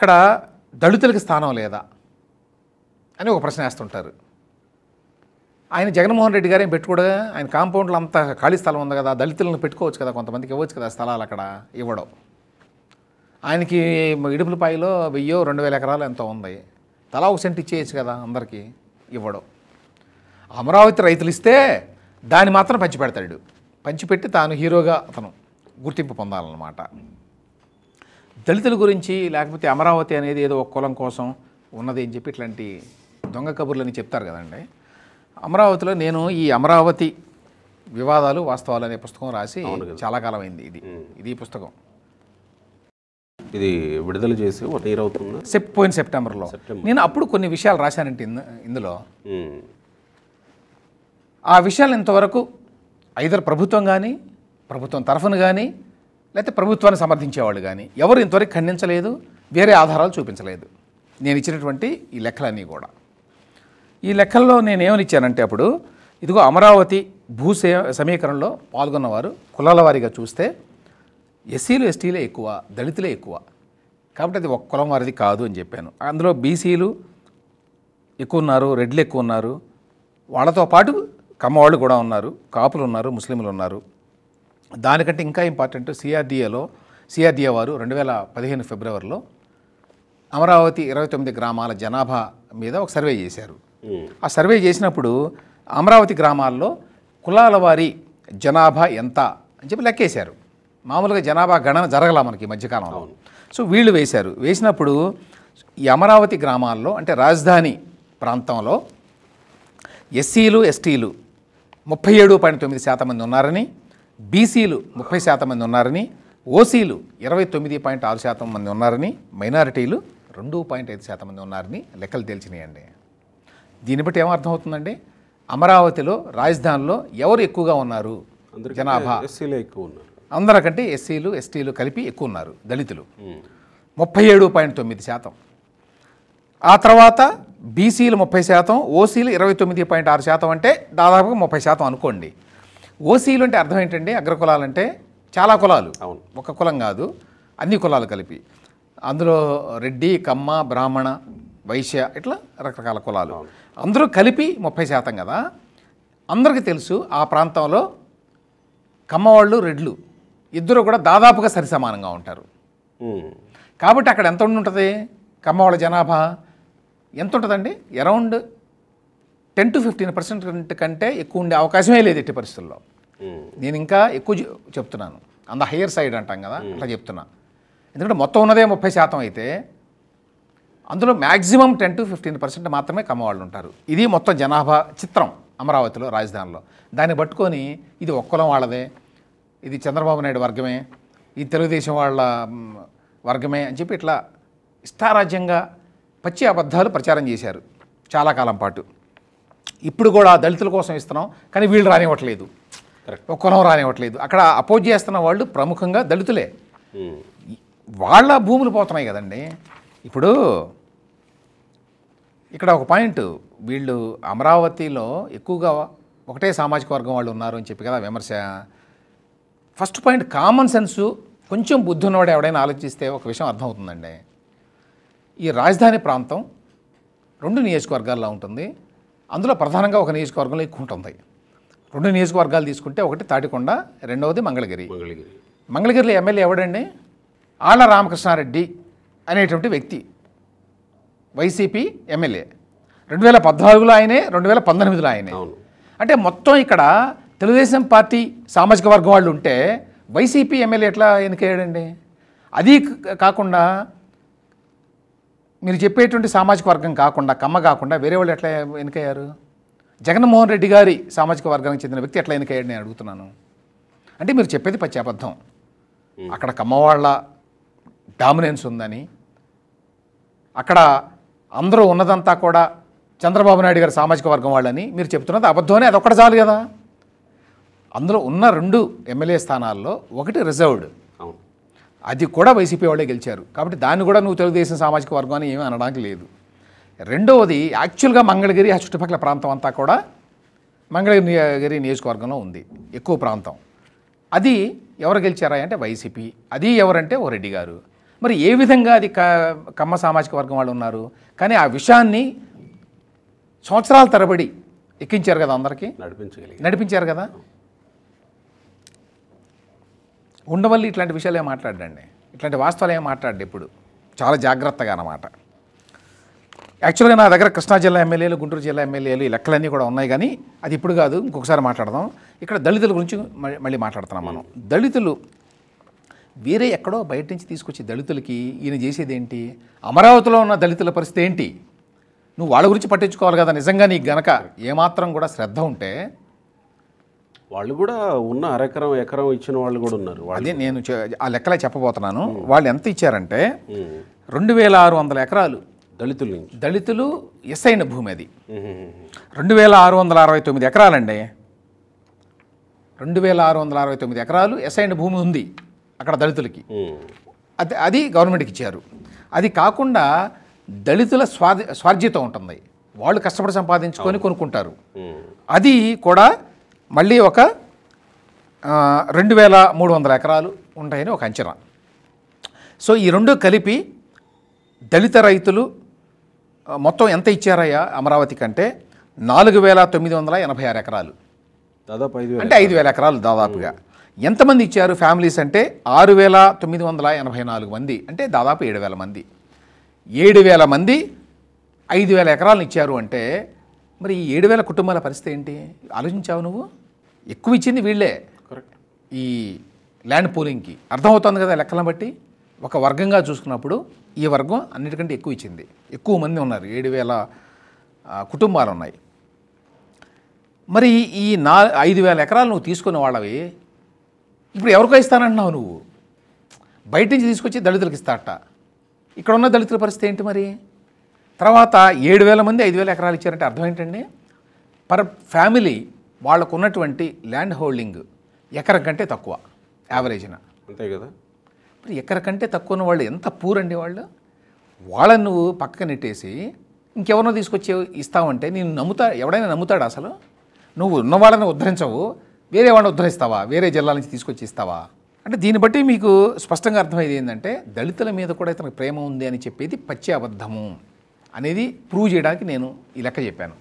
ఇక్కడ దళితులకి స్థానం లేదా అని ఒక ప్రశ్న వేస్తుంటారు ఆయన జగన్మోహన్ రెడ్డి గారేం పెట్టుకోడా ఆయన కాంపౌండ్లో అంత ఖాళీ స్థలం ఉంది కదా దళితులను పెట్టుకోవచ్చు కదా కొంతమందికి ఇవ్వచ్చు కదా స్థలాలు అక్కడ ఇవ్వడం ఆయనకి ఇడుపులపాయలో వెయ్యో రెండు వేల ఎకరాలు ఎంతో ఉంది తలా ఒక సెంట్ ఇచ్చేయచ్చు కదా అందరికీ ఇవ్వడం అమరావతి రైతులు ఇస్తే దాన్ని మాత్రం పంచిపెడతాడు పంచిపెట్టి తాను హీరోగా అతను గుర్తింపు పొందాలన్నమాట దళితుల గురించి లేకపోతే అమరావతి అనేది ఏదో ఒక కులం కోసం ఉన్నది అని చెప్పి ఇట్లాంటి దొంగ కబుర్లని చెప్తారు కదండి అమరావతిలో నేను ఈ అమరావతి వివాదాలు వాస్తవాలు అనే పుస్తకం రాసి చాలా కాలం అయింది ఇది ఇది పుస్తకం ఇది విడుదల చేసి ఒక ఇయర్ అవుతుంది సెప్ పోయిన సెప్టెంబర్లో నేను అప్పుడు కొన్ని విషయాలు రాశానంటే ఇందులో ఆ విషయాలు ఇంతవరకు ఐదర్ ప్రభుత్వం కానీ ప్రభుత్వం తరఫున కానీ లేకపోతే ప్రభుత్వాన్ని సమర్థించేవాళ్ళు కానీ ఎవరు ఇంతవరకు ఖండించలేదు వేరే ఆధారాలు చూపించలేదు నేను ఇచ్చినటువంటి ఈ లెక్కలన్నీ కూడా ఈ లెక్కల్లో ఏమని ఇచ్చానంటే అప్పుడు ఇదిగో అమరావతి భూ సమీకరణలో పాల్గొన్నవారు కులాల వారీగా చూస్తే ఎస్సీలు ఎస్టీలే ఎక్కువ దళితులే ఎక్కువ కాబట్టి అది ఒక కులం వారిది కాదు అని చెప్పాను అందులో బీసీలు ఎక్కువ ఉన్నారు రెడ్లు ఎక్కువ ఉన్నారు వాళ్ళతో పాటు కమ్మవాళ్ళు కూడా ఉన్నారు కాపులు ఉన్నారు ముస్లింలు ఉన్నారు దానికంటే ఇంకా ఇంపార్టెంట్ సిఆర్డిఏలో సిఆర్డిఏ వారు రెండు వేల పదిహేను ఫిబ్రవరిలో అమరావతి ఇరవై తొమ్మిది గ్రామాల జనాభా మీద ఒక సర్వే చేశారు ఆ సర్వే చేసినప్పుడు అమరావతి గ్రామాల్లో కులాల వారి జనాభా ఎంత అని చెప్పి లెక్కేశారు మామూలుగా జనాభా గణన జరగల మనకి మధ్యకాలంలో సో వీళ్ళు వేశారు వేసినప్పుడు ఈ అమరావతి గ్రామాల్లో అంటే రాజధాని ప్రాంతంలో ఎస్సీలు ఎస్టీలు ముప్పై ఏడు పాయింట్ తొమ్మిది శాతం మంది ఉన్నారని బీసీలు ముప్పై శాతం మంది ఉన్నారని ఓసీలు ఇరవై తొమ్మిది పాయింట్ ఆరు శాతం మంది ఉన్నారని మైనారిటీలు రెండు పాయింట్ ఐదు శాతం మంది ఉన్నారని లెక్కలు తేల్చినాయండి దీన్ని బట్టి ఏమర్థం అవుతుందండి అమరావతిలో రాజధానిలో ఎవరు ఎక్కువగా ఉన్నారు జనాభా ఎక్కువ ఉన్నారు అందరికంటే ఎస్సీలు ఎస్టీలు కలిపి ఎక్కువ ఉన్నారు దళితులు ముప్పై ఏడు పాయింట్ తొమ్మిది శాతం ఆ తర్వాత బీసీలు ముప్పై శాతం ఓసీలు ఇరవై తొమ్మిది పాయింట్ ఆరు శాతం అంటే దాదాపుగా ముప్పై శాతం అనుకోండి ఓసీలు అంటే అర్థం ఏంటంటే అంటే చాలా కులాలు అవును ఒక కులం కాదు అన్ని కులాలు కలిపి అందులో రెడ్డి కమ్మ బ్రాహ్మణ వైశ్య ఇట్లా రకరకాల కులాలు అందరూ కలిపి ముప్పై శాతం కదా అందరికీ తెలుసు ఆ ప్రాంతంలో కమ్మవాళ్ళు రెడ్లు ఇద్దరు కూడా దాదాపుగా సరి సమానంగా ఉంటారు కాబట్టి అక్కడ ఎంత ఉంటుంది కమ్మవాళ్ళ జనాభా ఎంత ఉంటుందండి around ten to fifteen percent కంటే ఎక్కువ ఉండే అవకాశమే లేదు ఎట్టి పరిస్థితుల్లో hmm. నేను ఇంకా ఎక్కువ చెప్తున్నాను అంద హయ్యర్ సైడ్ అంటాం కదా అట్లా చెప్తున్నా ఎందుకంటే మొత్తం ఉన్నదే ముప్పై శాతం అయితే అందులో maximum ten to fifteen percent మాత్రమే కమ్మవాళ్ళు ఉంటారు ఇది మొత్తం జనాభా చిత్రం అమరావతిలో రాజధానిలో దాన్ని పట్టుకొని ఇది ఒక్కలం వాళ్ళదే ఇది చంద్రబాబు నాయుడు వర్గమే ఇది తెలుగుదేశం వాళ్ళ వర్గమే అని చెప్పి ఇట్లా ఇష్టారాజ్యంగా పచ్చి అబద్ధాలు ప్రచారం చేశారు చాలా కాలం పాటు ఇప్పుడు కూడా దళితుల కోసం ఇస్తున్నాం కానీ వీళ్ళు రానివ్వట్లేదు ఒక్కనం రానివ్వట్లేదు అక్కడ అపోజ్ చేస్తున్న వాళ్ళు ప్రముఖంగా దళితులే hmm. వాళ్ళ భూములు పోతున్నాయి కదండి ఇప్పుడు ఇక్కడ ఒక పాయింట్ వీళ్ళు అమరావతిలో ఎక్కువగా ఒకటే సామాజిక వర్గం వాళ్ళు ఉన్నారు అని చెప్పి కదా విమర్శ ఫస్ట్ పాయింట్ కామన్ సెన్సు కొంచెం బుద్ధి ఉన్నవాడు ఎవడైనా ఆలోచిస్తే ఒక విషయం అర్థమవుతుందండి ఈ రాజధాని ప్రాంతం రెండు నియోజకవర్గాల్లో ఉంటుంది అందులో ప్రధానంగా ఒక నియోజకవర్గంలో ఎక్కువ ఉంటుంది రెండు నియోజకవర్గాలు తీసుకుంటే ఒకటి తాటికొండ రెండవది మంగళగిరి మంగళగిరిలో ఎమ్మెల్యే ఎవడండి ఆళ్ళ రామకృష్ణారెడ్డి అనేటువంటి వ్యక్తి వైసీపీ ఎమ్మెల్యే రెండు వేల పద్నాలుగులో ఆయనే రెండు వేల పంతొమ్మిదిలో ఆయనే అంటే మొత్తం ఇక్కడ తెలుగుదేశం పార్టీ సామాజిక వర్గం వాళ్ళు ఉంటే వైసీపీ ఎమ్మెల్యే ఎట్లా ఎన్నికయ్యాడండి అది కాకుండా మీరు చెప్పేటువంటి సామాజిక వర్గం కాకుండా కమ్మ కాకుండా వేరే వాళ్ళు ఎట్లా ఎన్నికయ్యారు జగన్మోహన్ రెడ్డి గారి సామాజిక వర్గానికి చెందిన వ్యక్తి ఎట్లా ఎన్నికయ్యాడు నేను అడుగుతున్నాను అంటే మీరు చెప్పేది పచ్చి అబద్ధం అక్కడ కమ్మవాళ్ళ డామినెన్స్ ఉందని అక్కడ అందరూ ఉన్నదంతా కూడా చంద్రబాబు నాయుడు గారి సామాజిక వర్గం వాళ్ళని మీరు చెప్తున్నది అబద్ధమని అదొక్కడ చాలు కదా అందులో ఉన్న రెండు ఎమ్మెల్యే స్థానాల్లో ఒకటి రిజర్వ్డ్ అది కూడా వైసీపీ వాళ్ళే గెలిచారు కాబట్టి దాన్ని కూడా నువ్వు తెలుగుదేశం సామాజిక వర్గం అని ఏమీ అనడానికి లేదు రెండవది యాక్చువల్గా మంగళగిరి ఆ చుట్టుపక్కల ప్రాంతం అంతా కూడా మంగళగిరి నియోజకవర్గంలో ఉంది ఎక్కువ ప్రాంతం అది ఎవరు గెలిచారా అంటే వైసీపీ అది ఎవరంటే ఓ రెడ్డి గారు మరి ఏ విధంగా అది కమ్మ సామాజిక వర్గం వాళ్ళు ఉన్నారు కానీ ఆ విషయాన్ని సంవత్సరాల తరబడి ఎక్కించారు కదా అందరికీ నడిపించగలిగి నడిపించారు కదా ఉండవల్లి ఇట్లాంటి విషయాలు ఏం మాట్లాడండి ఇట్లాంటి వాస్తవాలు ఏం మాట్లాడండి ఇప్పుడు చాలా జాగ్రత్తగా అన్నమాట యాక్చువల్గా నా దగ్గర కృష్ణా జిల్లా ఎమ్మెల్యేలు గుంటూరు జిల్లా ఎమ్మెల్యేలు ఈ లెక్కలన్నీ కూడా ఉన్నాయి కానీ అది ఇప్పుడు కాదు ఇంకొకసారి మాట్లాడదాం ఇక్కడ దళితుల గురించి మళ్ళీ మాట్లాడుతున్నాం మనం దళితులు వేరే ఎక్కడో బయట నుంచి తీసుకొచ్చి దళితులకి ఈయన చేసేది ఏంటి అమరావతిలో ఉన్న దళితుల పరిస్థితి ఏంటి నువ్వు వాళ్ళ గురించి పట్టించుకోవాలి కదా నిజంగా నీకు గనక ఏమాత్రం కూడా శ్రద్ధ ఉంటే వాళ్ళు కూడా ఉన్న అరెకరం ఎకరం ఇచ్చిన వాళ్ళు కూడా ఉన్నారు అదే నేను ఆ లెక్కలే చెప్పబోతున్నాను వాళ్ళు ఎంత ఇచ్చారంటే రెండు వేల ఆరు వందల ఎకరాలు దళితులు దళితులు ఎస్ అయిన భూమి అది రెండు వేల ఆరు వందల అరవై తొమ్మిది ఎకరాలండి రెండు వేల ఆరు వందల అరవై తొమ్మిది ఎకరాలు ఎస్ అయిన భూమి ఉంది అక్కడ దళితులకి అది అది గవర్నమెంట్కి ఇచ్చారు అది కాకుండా దళితుల స్వాధి స్వార్జితం ఉంటుంది వాళ్ళు కష్టపడి సంపాదించుకొని కొనుక్కుంటారు అది కూడా మళ్ళీ ఒక రెండు వేల మూడు వందల ఎకరాలు ఉంటాయని ఒక అంచనా సో ఈ రెండు కలిపి దళిత రైతులు మొత్తం ఎంత ఇచ్చారయ్యా అమరావతి కంటే నాలుగు వేల తొమ్మిది వందల ఎనభై ఆరు ఎకరాలు దాదాపు ఐదు అంటే ఐదు వేల ఎకరాలు దాదాపుగా ఎంతమంది ఇచ్చారు ఫ్యామిలీస్ అంటే ఆరు వేల తొమ్మిది వందల ఎనభై నాలుగు మంది అంటే దాదాపు ఏడు వేల మంది ఏడు వేల మంది ఐదు వేల ఎకరాలను ఇచ్చారు అంటే మరి ఈ ఏడు వేల కుటుంబాల పరిస్థితి ఏంటి ఆలోచించావు నువ్వు ఎక్కువ ఇచ్చింది వీళ్ళే ఈ ల్యాండ్ పూలింగ్కి అర్థమవుతుంది కదా లెక్కలను బట్టి ఒక వర్గంగా చూసుకున్నప్పుడు ఈ వర్గం అన్నిటికంటే ఎక్కువ ఇచ్చింది ఎక్కువ మంది ఉన్నారు ఏడు వేల కుటుంబాలు ఉన్నాయి మరి ఈ నా ఐదు వేల ఎకరాలు నువ్వు తీసుకునే వాళ్ళవి ఇప్పుడు ఎవరికో ఇస్తానంటున్నావు నువ్వు బయట నుంచి తీసుకొచ్చి దళితులకు ఇస్తాట ఇక్కడ ఉన్న దళితుల పరిస్థితి ఏంటి మరి తర్వాత ఏడు వేల మంది ఐదు వేల ఎకరాలు ఇచ్చారంటే అర్థం ఏంటండి పర్ ఫ్యామిలీ వాళ్ళకు ఉన్నటువంటి ల్యాండ్ హోల్డింగ్ ఎకరం కంటే తక్కువ యావరేజ్న అంతే కదా ఇప్పుడు ఎకరం కంటే తక్కువ వాళ్ళు ఎంత పూర్ అండి వాళ్ళు వాళ్ళని నువ్వు పక్కకు నెట్టేసి ఇంకెవరినో తీసుకొచ్చి ఇస్తావంటే నేను నమ్ముతా ఎవడైనా నమ్ముతాడు అసలు నువ్వు ఉన్న వాళ్ళని ఉద్ధరించవు వేరే వాళ్ళని ఉద్ధరిస్తావా వేరే జిల్లాల నుంచి తీసుకొచ్చి ఇస్తావా అంటే దీన్ని బట్టి మీకు స్పష్టంగా అర్థమయ్యేది ఏంటంటే దళితుల మీద కూడా ఇతనికి ప్రేమ ఉంది అని చెప్పేది పచ్చి అబద్ధము అనేది ప్రూవ్ చేయడానికి నేను ఈ లెక్క చెప్పాను